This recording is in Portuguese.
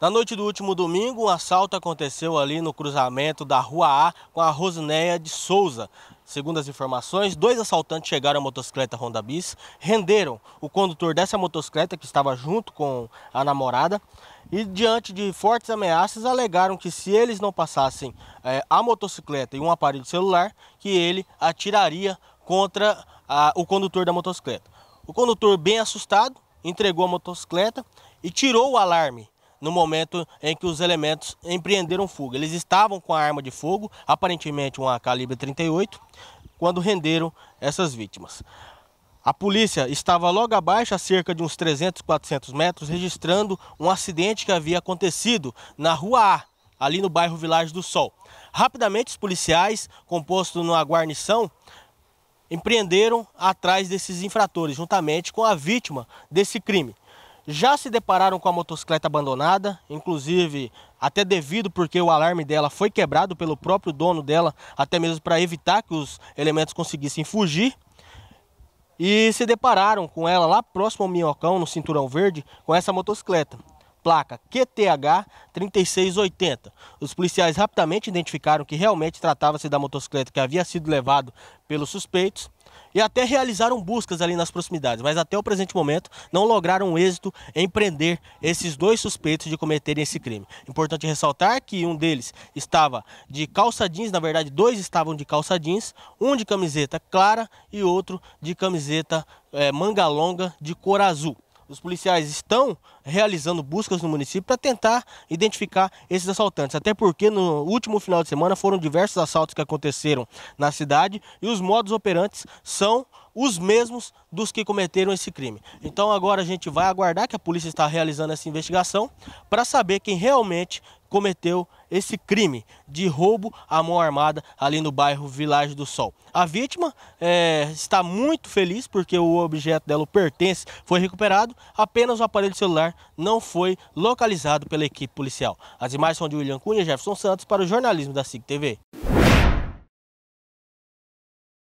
Na noite do último domingo, um assalto aconteceu ali no cruzamento da Rua A com a Rosineia de Souza. Segundo as informações, dois assaltantes chegaram à motocicleta Honda Bis, renderam o condutor dessa motocicleta que estava junto com a namorada e, diante de fortes ameaças, alegaram que se eles não passassem é, a motocicleta e um aparelho celular, que ele atiraria contra a, o condutor da motocicleta. O condutor, bem assustado, entregou a motocicleta e tirou o alarme no momento em que os elementos empreenderam fuga, Eles estavam com a arma de fogo, aparentemente uma calibre 38, quando renderam essas vítimas. A polícia estava logo abaixo, a cerca de uns 300, 400 metros, registrando um acidente que havia acontecido na Rua A, ali no bairro Vilagem do Sol. Rapidamente, os policiais, composto numa guarnição, empreenderam atrás desses infratores, juntamente com a vítima desse crime. Já se depararam com a motocicleta abandonada, inclusive até devido porque o alarme dela foi quebrado pelo próprio dono dela, até mesmo para evitar que os elementos conseguissem fugir. E se depararam com ela lá próximo ao Minhocão, no Cinturão Verde, com essa motocicleta. Placa QTH 3680. Os policiais rapidamente identificaram que realmente tratava-se da motocicleta que havia sido levado pelos suspeitos e até realizaram buscas ali nas proximidades, mas até o presente momento não lograram êxito em prender esses dois suspeitos de cometerem esse crime. Importante ressaltar que um deles estava de calça jeans, na verdade dois estavam de calça jeans, um de camiseta clara e outro de camiseta é, manga longa de cor azul. Os policiais estão realizando buscas no município para tentar identificar esses assaltantes. Até porque no último final de semana foram diversos assaltos que aconteceram na cidade e os modos operantes são os mesmos dos que cometeram esse crime. Então agora a gente vai aguardar que a polícia está realizando essa investigação para saber quem realmente cometeu esse crime de roubo à mão armada ali no bairro Vilagem do Sol. A vítima é, está muito feliz porque o objeto dela, o pertence, foi recuperado, apenas o aparelho celular não foi localizado pela equipe policial. As imagens são de William Cunha e Jefferson Santos para o jornalismo da SIC TV.